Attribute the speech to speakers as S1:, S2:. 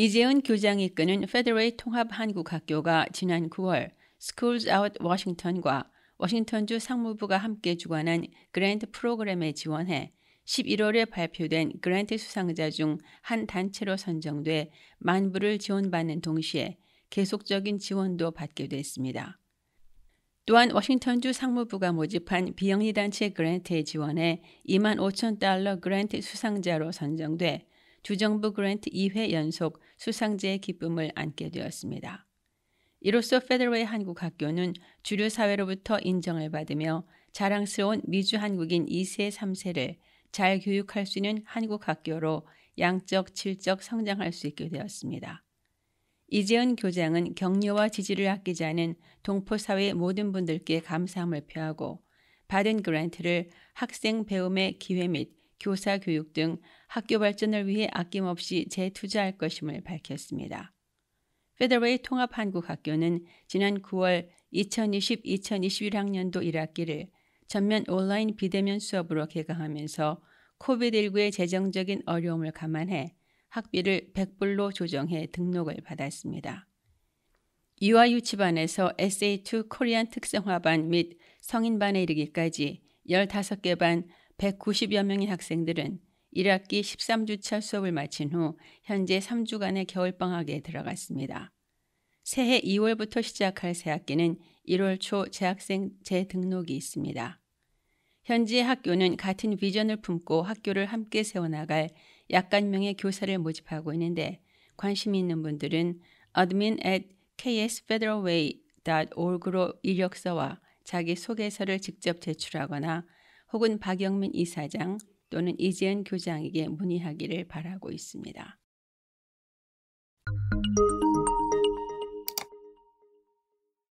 S1: 이재은 교장이 이끄는 페더레이 통합한국학교가 지난 9월 스쿨즈 아웃 워싱턴과 워싱턴주 상무부가 함께 주관한 그랜트 프로그램에 지원해 11월에 발표된 그랜트 수상자 중 한 단체로 선정돼 만부를 지원받는 동시에 계속적인 지원도 받게 됐습니다. 또한 워싱턴주 상무부가 모집한 비영리단체 그랜트에 지원해 2만 5천 달러 그랜트 수상자로 선정돼 주정부 그랜트 2회 연속 수상제의 기쁨을 안게 되었습니다. 이로써 페더웨이 한국 학교는 주류 사회로부터 인정을 받으며 자랑스러운 미주 한국인 2세, 3세를 잘 교육할 수 있는 한국 학교로 양적, 질적 성장할 수 있게 되었습니다. 이재은 교장은 격려와 지지를 아끼지 않은 동포사회 모든 분들께 감사함을 표하고 받은 그랜트를 학생 배움의 기회 및 교사 교육 등 학교 발전을 위해 아낌없이 재투자할 것임을 밝혔습니다. 페더웨이 통합한국학교는 지난 9월 2020-2021학년도 1학기를 전면 온라인 비대면 수업으로 개강하면서 코비드19의 재정적인 어려움을 감안해 학비를 100불로 조정해 등록을 받았습니다. 이화 유치반에서 SA2 코리안 특성화반 및 성인반에 이르기까지 15개 반 190여 명의 학생들은 1학기 13주차 수업을 마친 후 현재 3주간의 겨울방학에 들어갔습니다. 새해 2월부터 시작할 새학기는 1월 초 재학생 재등록이 있습니다. 현지 학교는 같은 비전을 품고 학교를 함께 세워나갈 약간명의 교사를 모집하고 있는데 관심 있는 분들은 admin at ksfederalway.org로 이력서와 자기 소개서를 직접 제출하거나 혹은 박영민 이사장 또는 이재현 교장에게 문의하기를 바라고 있습니다.